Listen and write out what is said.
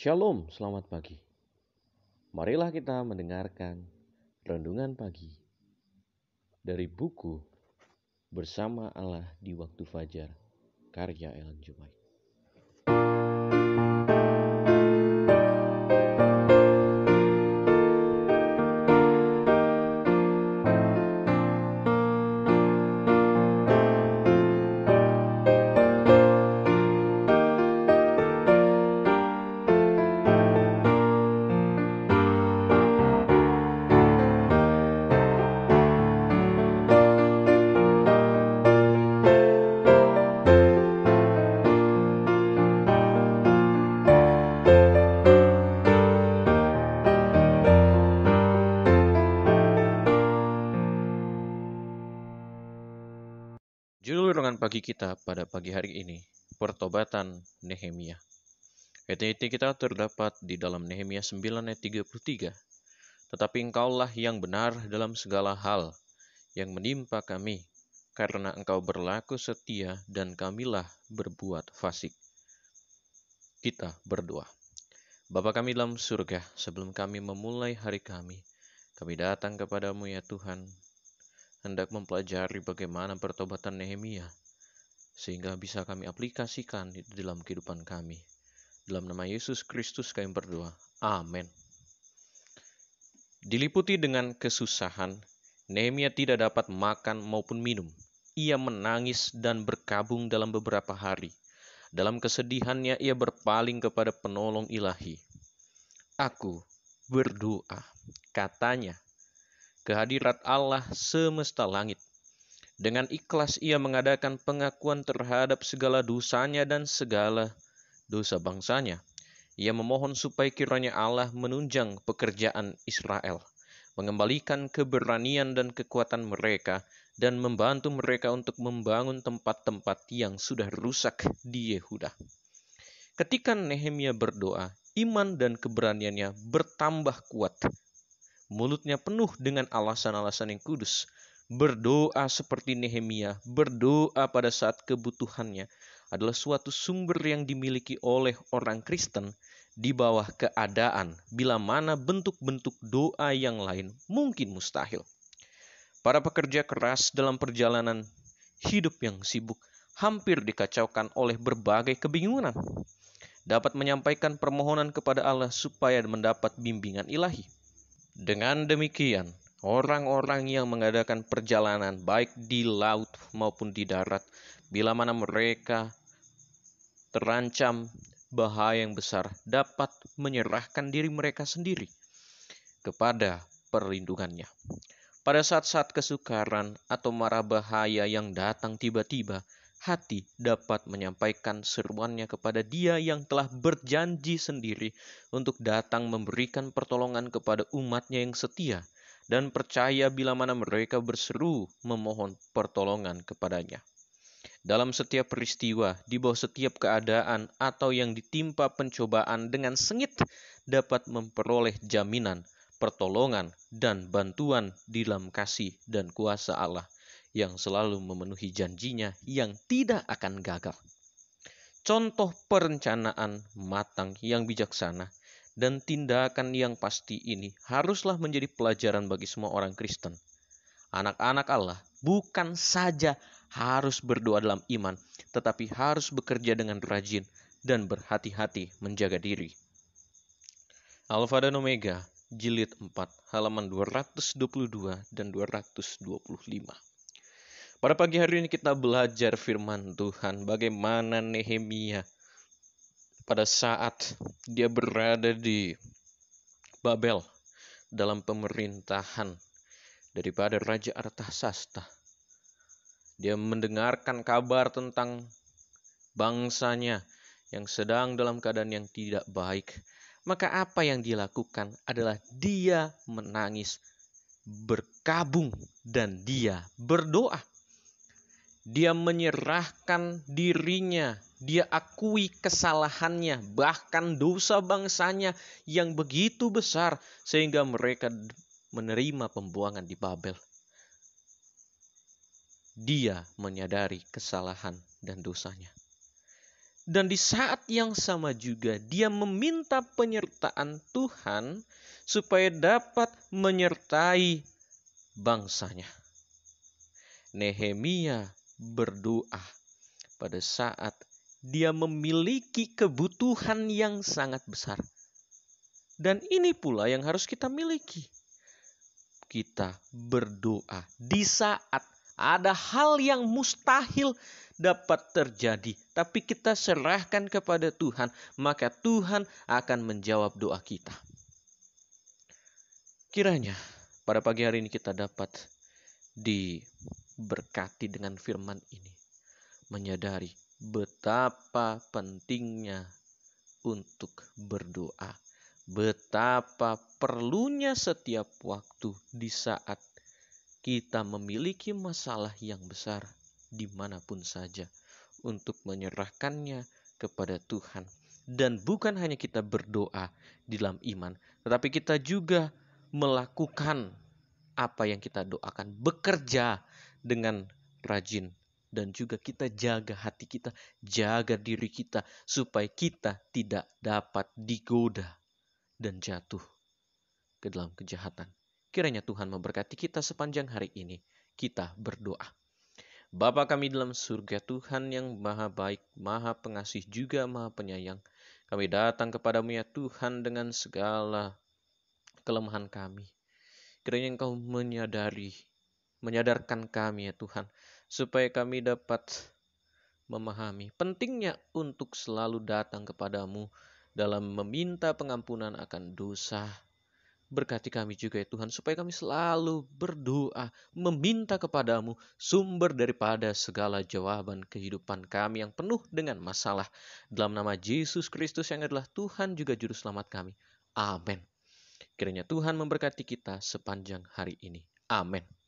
Shalom, selamat pagi. Marilah kita mendengarkan rendungan pagi dari buku Bersama Allah di Waktu Fajar, karya Ellen G. bagi kita pada pagi hari ini, pertobatan Nehemia. Ayat ayat kita terdapat di dalam Nehemia 9 ayat 33. Tetapi engkaulah yang benar dalam segala hal yang menimpa kami, karena engkau berlaku setia dan kamilah berbuat fasik. Kita berdoa. Bapa kami dalam surga, sebelum kami memulai hari kami, kami datang kepadamu ya Tuhan, hendak mempelajari bagaimana pertobatan Nehemia sehingga bisa kami aplikasikan di dalam kehidupan kami. Dalam nama Yesus Kristus kami berdoa. Amin. Diliputi dengan kesusahan, Nehemia tidak dapat makan maupun minum. Ia menangis dan berkabung dalam beberapa hari. Dalam kesedihannya ia berpaling kepada penolong ilahi. Aku berdoa, katanya, kehadirat Allah semesta langit dengan ikhlas ia mengadakan pengakuan terhadap segala dosanya dan segala dosa bangsanya. Ia memohon supaya kiranya Allah menunjang pekerjaan Israel, mengembalikan keberanian dan kekuatan mereka, dan membantu mereka untuk membangun tempat-tempat yang sudah rusak di Yehuda. Ketika Nehemia berdoa, iman dan keberaniannya bertambah kuat. Mulutnya penuh dengan alasan-alasan yang kudus, Berdoa seperti Nehemia, berdoa pada saat kebutuhannya adalah suatu sumber yang dimiliki oleh orang Kristen di bawah keadaan, bila mana bentuk-bentuk doa yang lain mungkin mustahil. Para pekerja keras dalam perjalanan hidup yang sibuk hampir dikacaukan oleh berbagai kebingungan. Dapat menyampaikan permohonan kepada Allah supaya mendapat bimbingan ilahi. Dengan demikian, Orang-orang yang mengadakan perjalanan baik di laut maupun di darat, bila mana mereka terancam bahaya yang besar, dapat menyerahkan diri mereka sendiri kepada perlindungannya. Pada saat-saat kesukaran atau mara bahaya yang datang tiba-tiba, hati dapat menyampaikan seruannya kepada Dia yang telah berjanji sendiri untuk datang memberikan pertolongan kepada umatnya yang setia dan percaya bila mana mereka berseru memohon pertolongan kepadanya. Dalam setiap peristiwa, di bawah setiap keadaan atau yang ditimpa pencobaan dengan sengit dapat memperoleh jaminan, pertolongan, dan bantuan di dalam kasih dan kuasa Allah yang selalu memenuhi janjinya yang tidak akan gagal. Contoh perencanaan matang yang bijaksana dan tindakan yang pasti ini haruslah menjadi pelajaran bagi semua orang Kristen. Anak-anak Allah bukan saja harus berdoa dalam iman, tetapi harus bekerja dengan rajin dan berhati-hati menjaga diri. Alfa dan Omega, jilid 4, halaman 222 dan 225. Pada pagi hari ini kita belajar firman Tuhan bagaimana Nehemia pada saat dia berada di Babel dalam pemerintahan daripada Raja Artasasta. Dia mendengarkan kabar tentang bangsanya yang sedang dalam keadaan yang tidak baik. Maka apa yang dilakukan adalah dia menangis, berkabung, dan dia berdoa. Dia menyerahkan dirinya dia akui kesalahannya, bahkan dosa bangsanya yang begitu besar sehingga mereka menerima pembuangan di Babel. Dia menyadari kesalahan dan dosanya. Dan di saat yang sama juga dia meminta penyertaan Tuhan supaya dapat menyertai bangsanya. Nehemia berdoa pada saat dia memiliki kebutuhan yang sangat besar. Dan ini pula yang harus kita miliki. Kita berdoa di saat ada hal yang mustahil dapat terjadi, tapi kita serahkan kepada Tuhan, maka Tuhan akan menjawab doa kita. Kiranya pada pagi hari ini kita dapat diberkati dengan firman ini, menyadari betapa pentingnya untuk berdoa, betapa perlunya setiap waktu di saat kita memiliki masalah yang besar dimanapun saja untuk menyerahkannya kepada Tuhan. Dan bukan hanya kita berdoa di dalam iman, tetapi kita juga melakukan apa yang kita doakan, bekerja dengan rajin dan juga kita jaga hati kita, jaga diri kita supaya kita tidak dapat digoda dan jatuh ke dalam kejahatan. Kiranya Tuhan memberkati kita sepanjang hari ini. Kita berdoa. Bapa kami dalam surga Tuhan yang maha baik, maha pengasih juga maha penyayang. Kami datang kepadamu ya Tuhan dengan segala kelemahan kami. Kiranya Engkau menyadari, menyadarkan kami ya Tuhan supaya kami dapat memahami pentingnya untuk selalu datang kepadamu dalam meminta pengampunan akan dosa. Berkati kami juga ya Tuhan supaya kami selalu berdoa meminta kepadamu sumber daripada segala jawaban kehidupan kami yang penuh dengan masalah. Dalam nama Yesus Kristus yang adalah Tuhan juga juru selamat kami. Amin. Kiranya Tuhan memberkati kita sepanjang hari ini. Amin.